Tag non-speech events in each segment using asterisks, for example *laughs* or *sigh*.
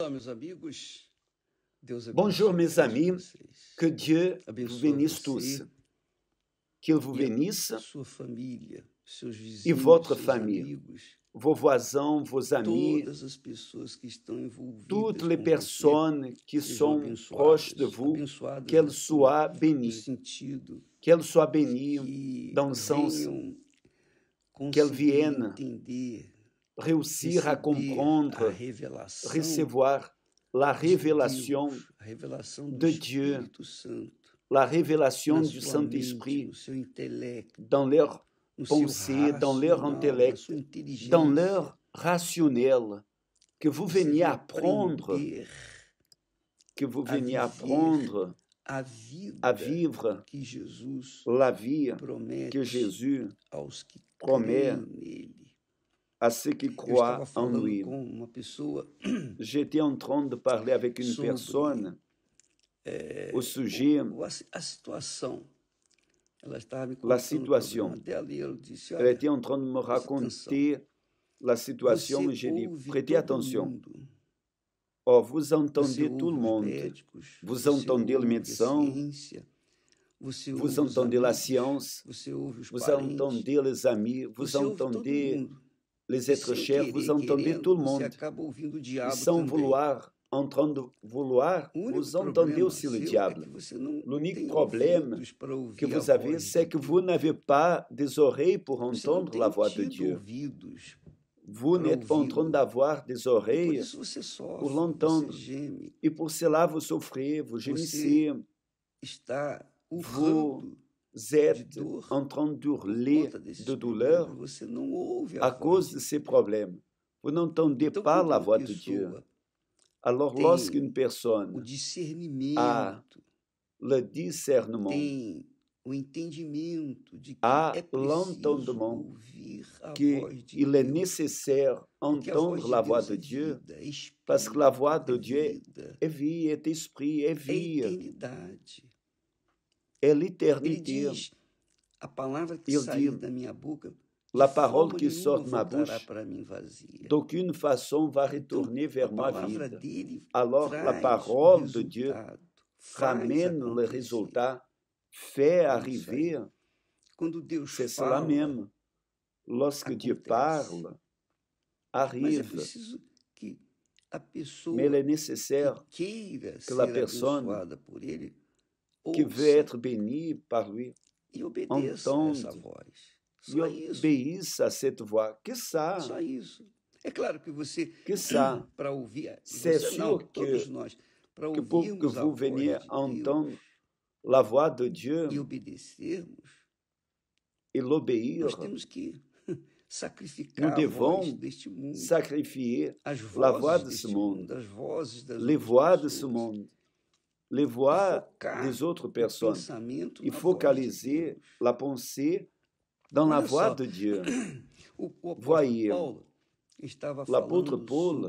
Olá, meus amigos. Bonjour mes amis, que Dieu vous bénisse tous, qu'il vous bénisse et votre famille, vos voisins, vos amis, toutes les personnes que sont proches de vous, qu'elles que bénies, qu'elles soient bénies dans le sens qu'elles viennent réussir à comprendre, recevoir la révélation de Dieu, la révélation du Saint-Esprit dans leur pensée, dans leur intellect, dans leur rationnel, que vous veniez apprendre, que vous veniez apprendre à vivre la vie que Jésus promet à ceux qui croient en lui. *clears throat* J'étais en train de parler avec une personne eh, au sujet la situation. E Elle était en train de me raconter la situation et j'ai dit, prêtez attention. Oh, vous entendez tout le monde. Vous entendez le médecin. Vous entendez la science. Vous entendez les amis. Vous entendez Les êtres chers vous entendez tout le monde. Sans vouloir, entrando vouloir, vous entendez aussi le é diable. L'unique problème que vous avez, c'est que vous n'avez pas des oreilles pour entendre la voix de Dieu. Vous n'êtes pas en train d'avoir des oreilles pour l'entendre. Et pour cela, vous souffrez, vous gémissez. Vous Vous êtes en train d'hurler tipo de douleur à cause de ces problèmes. Vous n'entendez então, pas la voix de Dieu. Alors, lorsqu'une personne a le discernement, o entendimento de que é l'entendement ouvir a voz de Deus, est nécessaire entendre la voix é de Dieu, vida, é parce que la voix de Dieu vida, est vie, est esprit, est é vie. É vida é diz, a palavra que saiu da minha boca La parole qui sort de ma bouche, d'aucune façon va retourner vers ma vie. Alors la parole de Dieu ramène le résultat, fait arriver. C'est cela même. Lorsque Dieu parle, é arrive. Mais il est nécessaire que la personne ouça, que veut être béni par lui. E obedeça Entende. essa voz. Só e isso. obedeça a cette voix. Que ça. Só isso. É claro que você, que ça. *clears throat* para ouvir, você não, todos que, nós, para ouvirmos que a voz venez de entendre Deus, la voix de Dieu e obedecermos, e l'obéir, nós temos que *laughs* sacrificar Nous devons sacrifier la voix de ce monde, les voix de ce monde levar as outras pessoas e focalizar a la na voz Olha só. de Deus. *clears throat* O, o Voyez, l'apôtre Paul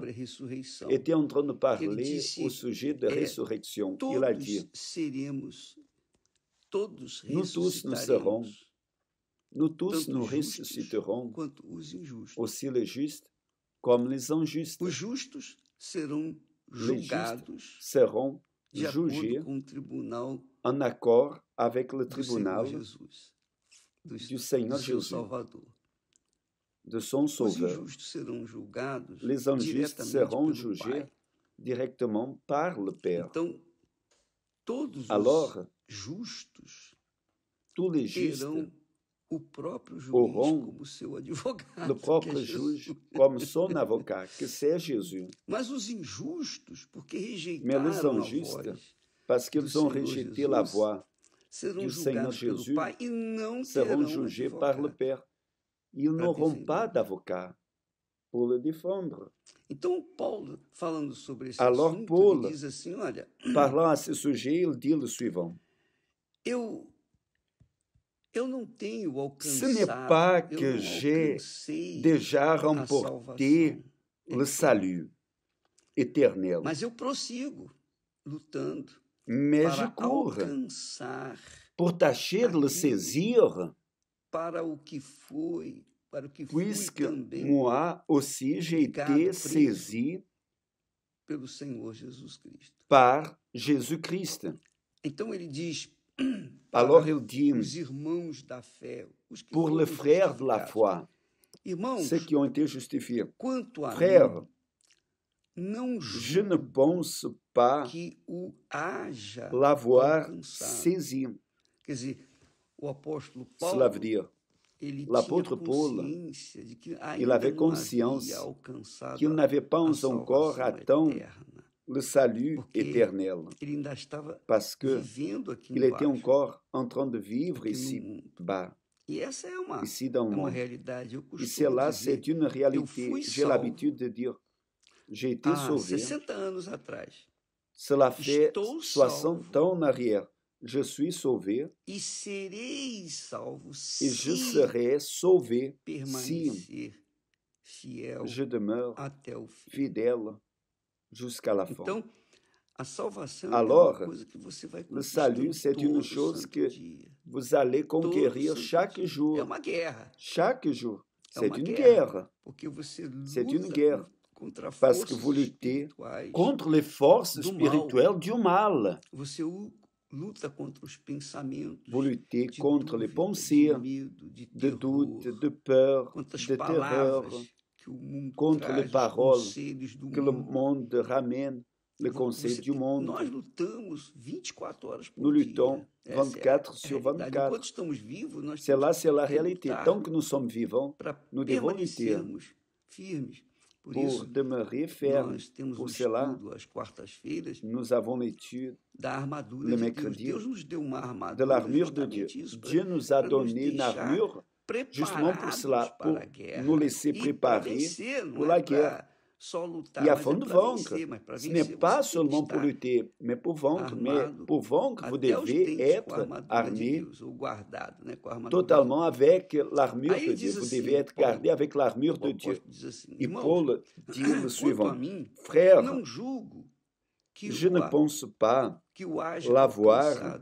était en train de parler au sujet é, seremos, todos Nous tous nous serons, nous tous Os justos serão julgados juger en accord avec le tribunal Jesus, do du Seigneur Jésus, de son Sauveur. Les injustes julgados jugés directement par le Père. Então, Alors, tous les justes o próprio juiz bom, como seu advogado. O *laughs* é próprio é juiz como seu advogado, que seja Jesus. Mas os injustos, porque rejeitaram Mais é a voz parce qu'ils ont rejeté la voix pai e não seront jugés par le Père. Ils n'auront Então, Paulo, falando sobre esse Alors, assunto, Paulo, ele diz assim, olha, parlant a esse sujeito, ele diz o suivant. Eu eu não tenho alcançado. Ce n'est pas que j'ai déjà remporté le salut éternel. Mas eu prossigo lutando Mais para cours alcançar pour tâcher le saisir. Para o que foi, para o que foi também moi aussi j'ai été saisi pelo Senhor Jesus Cristo. par Então ele diz Alors il dit, pour les frères de la foi, ceux qui ont été justifiés, frères, je ne pense pas l'avoir saisi. o apóstolo Paulo, l'apôtre Paul, ele avait que qu'il n'avait pas encore atteint le salut éternel. Parce que il était encore en train de vivre ici-bas. E ici dans le monde. Et cela, c'est une réalité. J'ai l'habitude de dire, j'ai été sauvé. Cela fait 60 ans en arrière. Je suis sauvé. E et, et je serai sauvé si je demeure fidèle jusqu'à la fin. Alors, le salut, c'est une chose que vous allez conquérir chaque jour. Chaque jour. C'est une guerre. C'est une guerre. Parce que vous luttez contre les forces spirituelles du mal. Vous luttez contre les pensées de doute, de peur, de terreur, contre les paroles que le monde ramène, le conseil du monde. Nous luttons 24 sur 24. C'est là, c'est la réalité. Tant que nous sommes vivants, nous devons lutter pour demeurer ferme. Pour cela, nous avons l'étude le armadura de l'armure de Dieu. Dieu nous a donné une armure preparados para a guerra. Nous laisser préparer vencer, pour la guerre. Só lutar, Il a é fond é é de vaincre. Ce n'est pas seulement pour lutter, mais pour vaincre. mais pour vaincre, vous devez être armé totalement avec l'armure de Dieu. Vous assim, devez être gardé avec l'armure de Dieu. Et Paul dit le suivant Frère, je ne pense pas l'avoir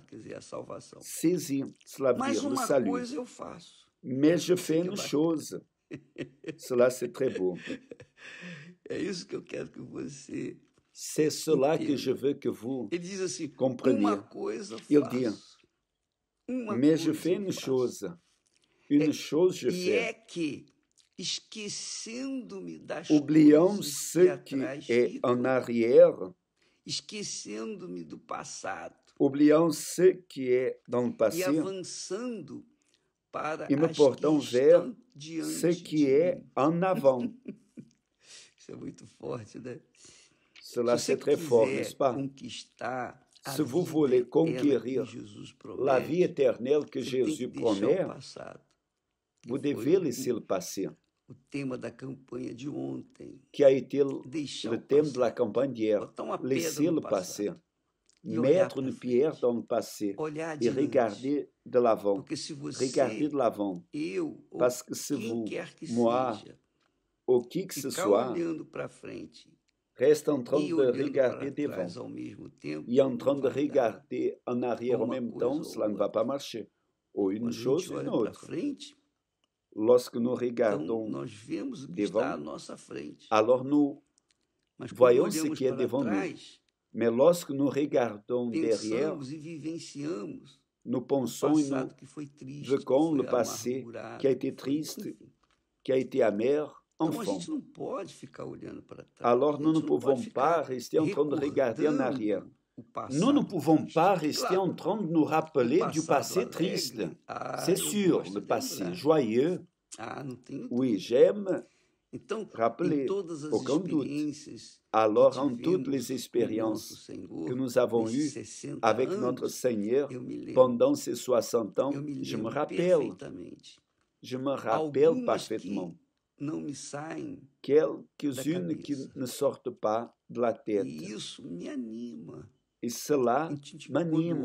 saisi, cela veut dire le salut. Mais je fais une chose. cela c'est très beau. É isso que eu quero que você. C'est cela que je veux que vous Ele diz assim, compreniez. Uma coisa faço. Eu digo, uma mais je fais une chose. Une é, chose je fais. é que esquecendo-me das Oublions ce qui est en arrière. Esquecendo-me do passado. Oublions ce qui est dans le passé. E avançando para e no portão ver se que é Anavão. *laughs* Isso é muito forte, né? Cela se reforma, pas. Conquistar se vous voulez conquérir la vie éternelle que Jésus promet, vous devez laisser le passer. o tema da campanha de ontem. Que aí tem o tema da campanha de hier, laissez-le passer. Mettre une pierre dans le passé et regarder de Lavon, Porque se você, Ricardinho de Lavão, eu, ou parce que quem vous, quer que moi, seja, o que que se soit, olhando para frente, reste em train de regarder devant e em é train de regarder en arrière en même temps, cela ne va pas marcher. Ou une chose ou une autre. Lorsque nous regardons devant, alors nous voyons ce qui est devant nous. Mais lorsque nous regardons derrière, Nous pensons et nous le passé qui a été triste, qui a été amer, enfant. Alors nous ne pouvons pas rester en train de regarder en arrière. Nous ne pouvons pas rester en train de nous rappeler du passé triste. C'est ah, sûr, le passé joyeux. Ah, oui, j'aime Então, Rappelez, todas as aucun doute, alors en toutes les expériences que nous avons eues avec notre Seigneur pendant ces 60 ans, je me rappelle, je me rappelle parfaitement quelques-unes qui ne sortent pas de la tête. Et cela tipo, m'anime.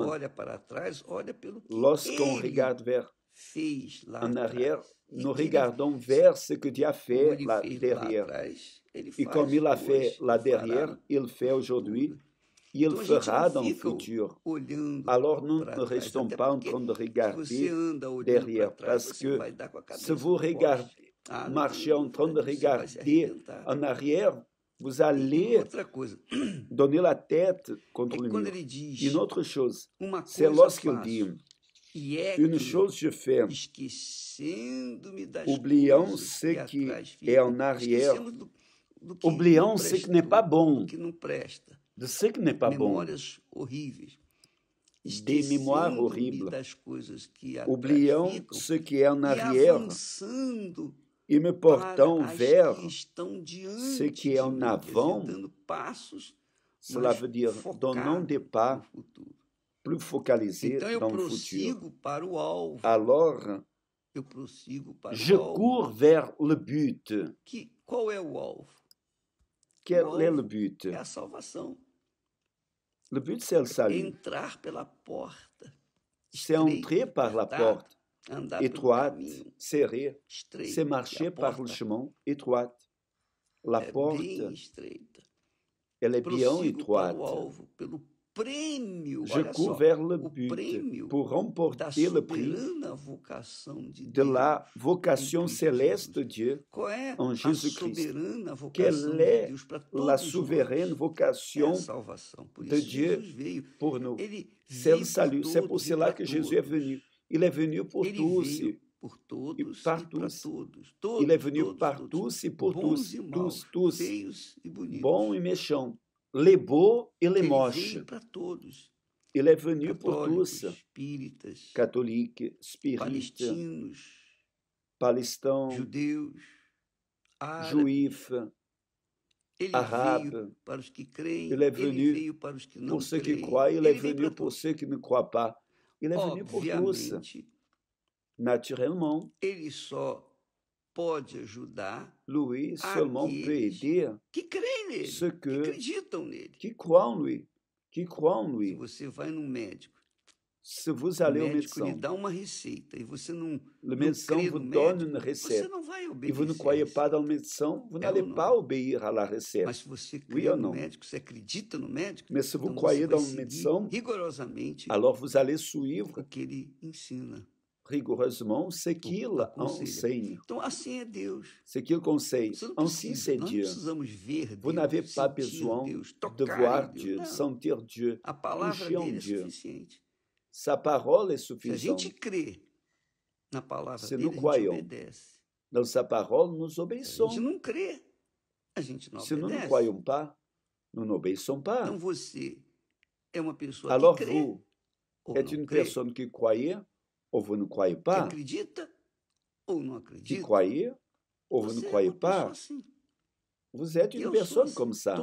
Lorsqu'on regarde vers en arrière, E nous um regardons vers ce que Dieu a fait là derrière. Et e comme il a fait là derrière, il fait aujourd'hui, il fera dans le futur. Alors nous ne restons pas en train de regarder derrière, parce que si vous regardez, marchez en train de regarder en arrière, vous e allez donner la tête contre lui. Une autre chose, c'est lorsqu'il dit e é que esquecendo-me das coisas une é chose do, fais. Oublions ce qui est en arrière. Oublions ce do n'est pas bon. De ce qui n'est pas bon. Des mémoires horribles. oblião ce que é en arrière e me portão vers ce qui est en avant. Cela veut dire donnons des pas plus focalisé então, dans le futur. Para o alvo. Alors, eu para je o cours alvo. vers le but. Que, qual é o alvo? Quel o alvo est le but? É a salvação. Le but, c'est le salut. Entrar pela porta. C'est entrer par la porte étroite, serrée. C'est marcher par le chemin étroite. La porte, elle est bien étroite. prêmio, Je olha só, vers le but, o prêmio pour remporter le prix de, de la vocation céleste de é Dieu é en Jésus-Christ. Quelle est la souveraine vocation de Dieu pour nous? C'est le salut, c'est pour cela que Jésus est venu. Il est venu pour tous. por todos e, para todos. todos. Ele é venido para todos e por todos, e maus, tous, feios e bonitos. Bom e mexão, Lebo e Lemoche. para todos. Ele é venu todos. tous. Espíritas. Catholique, espírita. Palestinos. Palestão. Judeus. Árabe. Juífa. Ele arabe. veio para os que creem. Ele, é ele veio para os que não pour ceux creem. É que croient, ele, ele é venu pour todos. ceux qui ne Ele é venu pour tous. Naturellement. Ele só pode ajudar lui seulement prédire que creem nele, que, que acreditam nele. Que croient lui, que croient lui. Se você vai no médico, se vous allez o médico médecin, lhe dá uma receita e você não, le médecin não vous donne médico, une recette, você não vai obedecer. E vous ne croyez pas dans le médecin, vous n'allez pas obéir à la recette. Mas se você crê oui no médico, você acredita no médico, Mais se então vous croyez dans le médecin, rigorosamente, alors vous allez suivre o que ele ensina rigoureusement ce qu'il enseigne. Então, assim é Deus. Ce Não, conseille. Assim c'est Dieu. precisamos ver Deus, Vous n'avez pas besoin Deus, de voir Deus. sentir a palavra dele é suficiente. Sa parole é suficiente. Se a gente crê na palavra Se dele, nous a gente obedece. Dans sa parole, nous obéissons. Se não crê, a gente não Se obedece. Se não ne croyons pas, nous n'obéissons Então, você é uma pessoa Alors, que crê. Alors, vous é une personne qui ou vous ne croyez pas. Qui croyez ou vous ne croyez pas. Vous êtes une personne comme ça.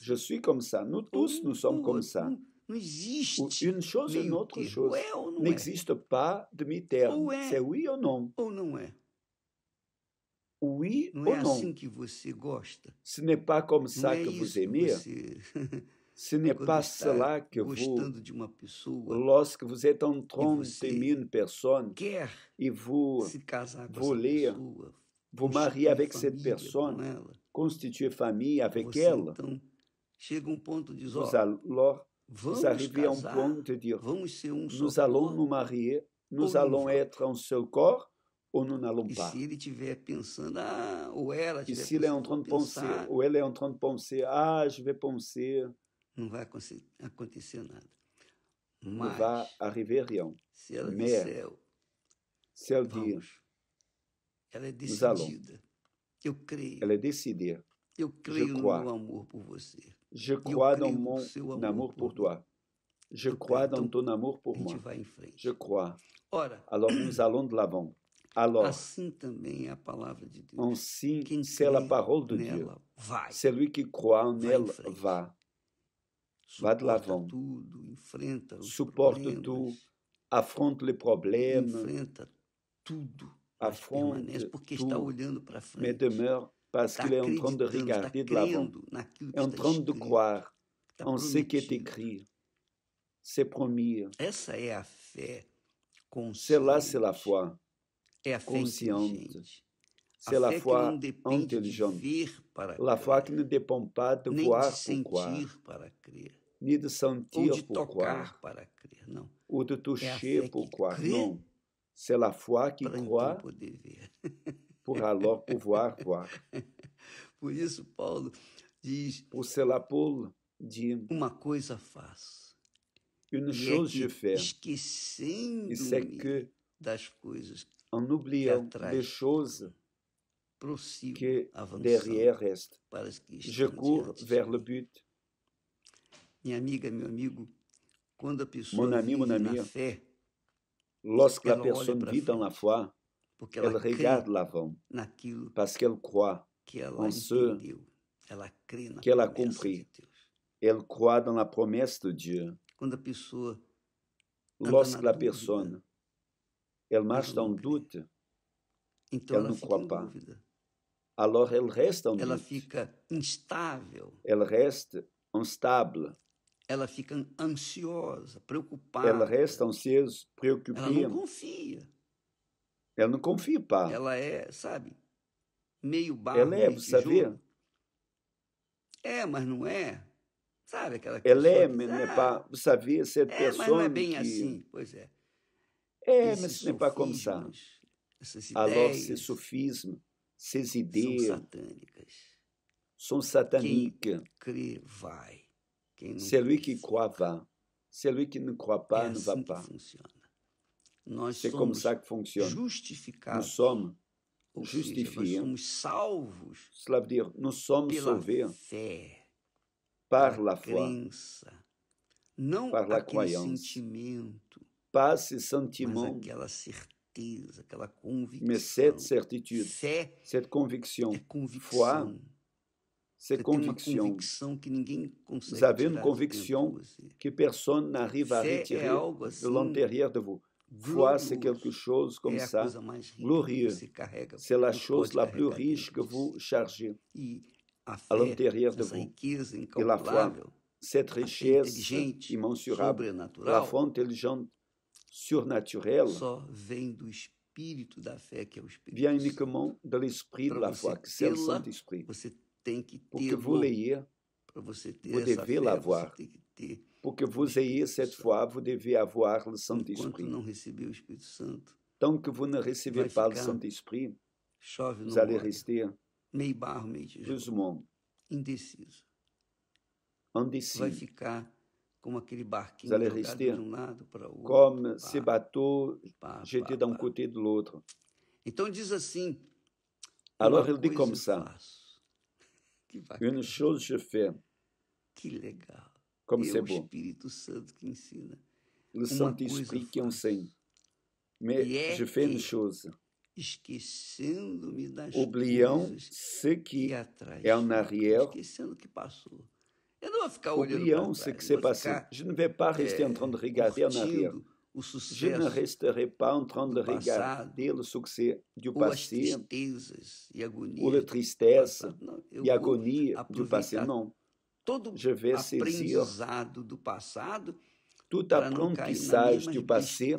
Je suis comme ça. Nous tous, nous sommes comme ça. une chose ou une autre chose. N'existe pas mi terme C'est oui ou non. Oui ou non. Ce n'est pas comme ça que vous aimez. *laughs* Se ne passa lá que vous, de uma pessoa, lorsque vous êtes en train d'aimer une personne et vous voulez pessoa, vou marier avec cette personne, constituir família com ela. então, chega um ponto de vous, alors, vous casar. à un point de dire nous allons nous marier, nous allons être un seul corps ou na lombar. E Se ele tiver pensando, ah, ou ela tiver e s'il est en train de penser, ou elle est en train de penser, ah, je vais penser não vai acontecer nada. Mas, va arriver rien. Se ela Mais, disser, se ela vamos, diz, ela é decidida. Eu creio. Ela é decidida. Eu creio no meu amor por você. Je crois dans mon amour, amor por toi. Je crois dans ton amour pour moi. Je crois. Ora, Alors, nous *clears throat* allons de l'avant. Alors, assim também é a palavra de Deus. Assim, Quem c'est la parole de nela, Dieu. Vai. Celui qui croit nela, vai. va de l'avant. supporte tout, affronte les problèmes. Affronte tout, mais demeure parce qu'il est en train de regarder de l'avant, en train de croire en ce qui est écrit. C'est promis. Cela, c'est la foi consciente. C'est la foi intelligente. La foi qui ne dépend pas de voir ou croire. nido santia de tocar quoi. para crer, não. Ou de toucher é não. non. C'est la foi qui então poder ver. pour *laughs* por voar voar. *laughs* Por isso Paulo diz, uma coisa faço. Une é chose é je fais. esquecendo das coisas en oubliant les choses que derrière restent. Je cours vers le but minha amiga, meu amigo, quando a pessoa mon ami, vive mon ami, na fé, lorsque a pessoa vit dans la porque ela regarde l'avant, parce qu'elle croit que ela en ce qu'elle ela crê, De elle croit dans la promesse de Dieu. Quando a pessoa lorsque la dúvida, personne, elle marche dans le doute, então não ne croit pas. Dúvida. Alors elle reste en ela doute. Fica instável. ela resta instável ela fica ansiosa, preocupada. Ela resta ansiosa, preocupada. Ela não confia. Ela não confia, pá. Ela é, sabe, meio barro, Ela é, você sabia? É, mas não é. Sabe aquela Ela é, é, ah, é, é, mas não é pá. Você sabia? Você é, pessoa mas não é bem que... assim. Pois é. É, esses mas não é pá como sabe. Essas ideias. A nossa sofismo, essas ideias. São satânicas. São satânicas. Quem crê, vai. Celui que croit vai, Celui qui ne não pas é ne assim que funciona nós é comme ça que fonctionne. Nous sommes Nós somos salvos. Cela veut dire, nous sommes fé, par la foi. Crença, não par la croyance. mas ce sentiment. aquela convicção certitude, fé cette conviction, é convicção. foi você convicção. tem uma convicção que ninguém consegue Você tem uma convicção que personne n'arrive à é algo assim, de l'intérieur de vous. Foi, c'est quelque chose como é ça, glorieux. C'est la chose la plus riche que vous chargez a l'intérieur de vous. Et la foi, cette richesse immensurable, la foi inteligente, surnaturelle, só vem do Espírito espírito da fé, que é o Espírito Vient uniquement de l'esprit de la foi, que c'est le Saint-Esprit. Você tem que ter. Porque Para você ter vous essa Você tem que ter. Porque vous ayez cette foi, vous devez avoir le Saint-Esprit. Enquanto não receber o Espírito Santo. Tant então, que vous ne recevez pas le Saint-Esprit, vous allez rester. Meio barro, meio tijolo. Indeciso. Indeciso. Vai ficar como aquele barquinho jogado de um lado para o outro. Comme ces bateaux jetés d'un côté de l'autre. Então diz assim. Alors ele dit comme ça. Faço. Que bacana. Une chose je Que legal. Como é o Espírito Santo que ensina. Le Saint-Esprit qui enseigne. Mais é je fais chose. Esquecendo-me das Oubliant coisas ce qui é o Narriel. Esquecendo o que passou. Eu não vou ficar olhando Oubliant ce que se passé. Je ne vais pas rester en train de regarder en arrière o sucesso. Je ne resterai pas en train de regarder le succès du passé ou la tristesse e agonia do passé. Não. Todo Je vais aprendizado do passado toute apprentissage do passé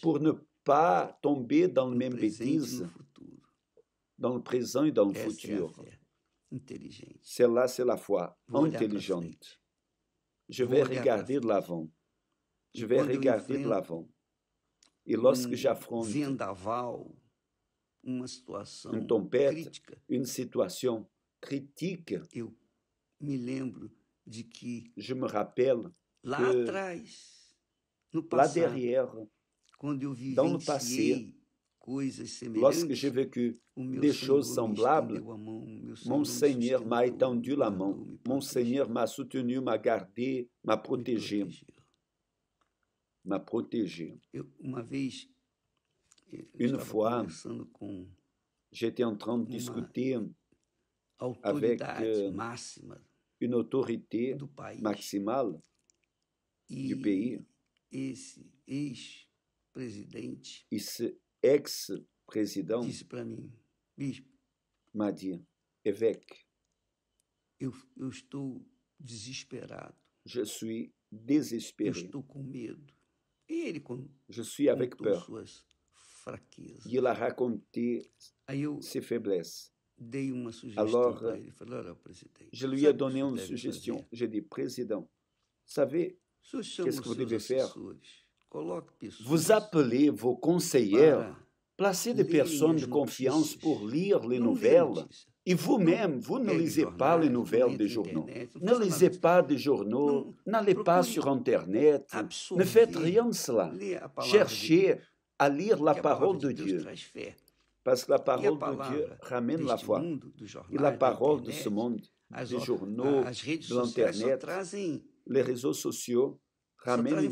por ne pas tomber dans le même bêtise dans le présent et dans le é futur. C'est là, c'est la foi intelligente. Je vais regarder de l'avant. Je vais regarder de l'avant. E lorsque um j'affronte vendaval, uma situação une tempête, crítica, une situation critique, eu me lembro de que je me rappelle lá que, atrás, no passado, lá derrière, quando eu vivenciei dans le passé, coisas semelhantes, lorsque j'ai vécu des choses semblables, mon Seigneur m'a étendu la main, mon Seigneur m'a soutenu, m'a gardé, m'a protégé m'a proteger. Eu, uma vez, eh, une conversando com en train de discuter avec euh, une autorité maximale du pays. Esse ex-presidente esse ex presidente disse para mim, bispo, m'a Evêque eu, eu estou desesperado. Je suis désespéré. Eu estou com medo. E je suis avec peur. Il a raconté ses faiblesses. Alors, je lui ai donné une suggestion. J'ai dit, président, savez qu'est-ce que vous devez faire Vous appelez vos conseillers, placez des personnes de confiance pour lire les nouvelles, et vous-même, vous ne lisez pas les nouvelles des journaux, ne lisez pas des journaux, n'allez pas sur Internet, ne faites rien de cela. Cherchez à lire la parole de Dieu. Parce que la parole de Dieu ramène la foi. Et la parole de ce monde, des journaux, de l'Internet, les réseaux sociaux ramènent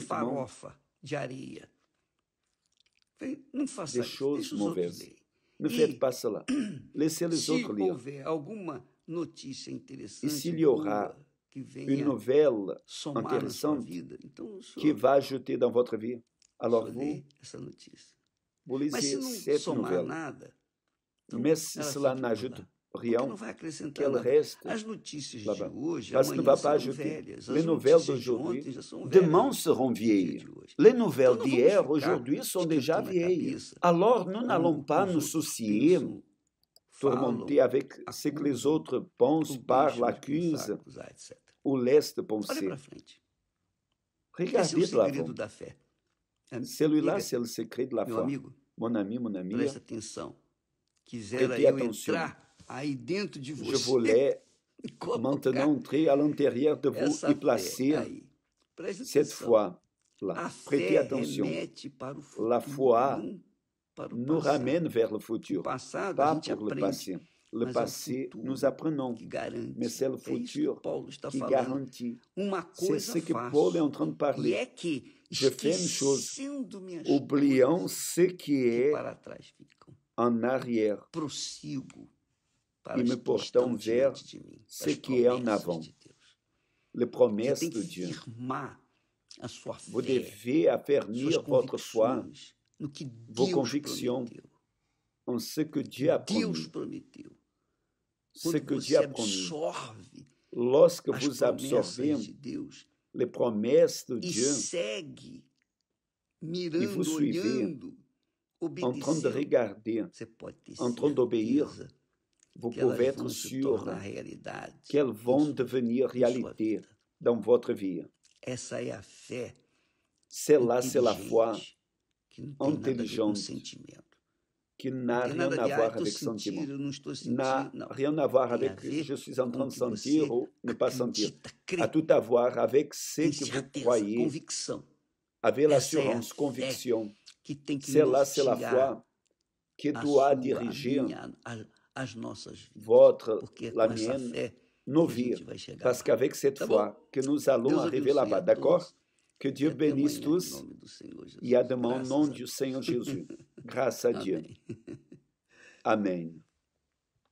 une des choses mauvaises. no fait passe là. Laissez-les e se houver alguma notícia interessante, e venha y aura une nouvelle intéressante vida, então, senhor, qui va ajouter dans votre vie, alors essa notícia. Mas se não somar Nada, então, se si cela ajuda Rião, não vai acrescentar que resto As notícias de hoje, as amanhã, são velhas. As les nouvelles d'aujourd'hui, de demain seront vieilles. Les nouvelles d'hier, aujourd'hui, sont déjà vieilles. Alors, nous n'allons pas nous soucier, tourmenter avec ce que les autres pensent, parlent, accusent, ou laissent penser. É Regardez de fé. Celui-là, c'est le secret de la foi. Mon ami, mon ami, preste atenção. Quiser é eu entrar aí dentro de você. Je voulais *laughs* maintenant entrer à l'intérieur de vous e placer cette foi là. Prêtez attention. La foi nous ramène vers le futur, passado, pas pour le passé. Le é passé, nous apprenons, mais c'est le é futur qui garantit. C'est ce que Paulo est en train de parler. É Je fais une chose, oublions ce qui est en arrière. Prossigo e me portam ver se que é na vão. Le promesse de Dieu. vou dever affermir votre foi, vos convictions en ce que Dieu a promis. Ce que Dieu absorve, promis. Lorsque de Deus, les promesses segue, Dieu et vous suivez en train de regarder, en train d'obéir, qu'elles vont se né? tornar realidade. Qu'elles vão devenir realidade. dans votre vie. Essa é a fé. C'est là, c'est la foi sentimento, que n'a rien à voir avec sentiment. N'a rien à voir avec je Eu en train de sentir ou não pas sentir. A tudo à voir avec ce que vous croyez. Avec é l'assurance, conviction. C'est là, c'est la foi que doit diriger as nossas vidas. Votre, porque la mienne, fé, vai chegar. Parce qu'avec cette tá foi que nous allons arriver là-bas, d'accord Que Dieu bénisse tous. E a demain, au nom du Seigneur Jésus. *laughs* Grâce à Dieu. Amém.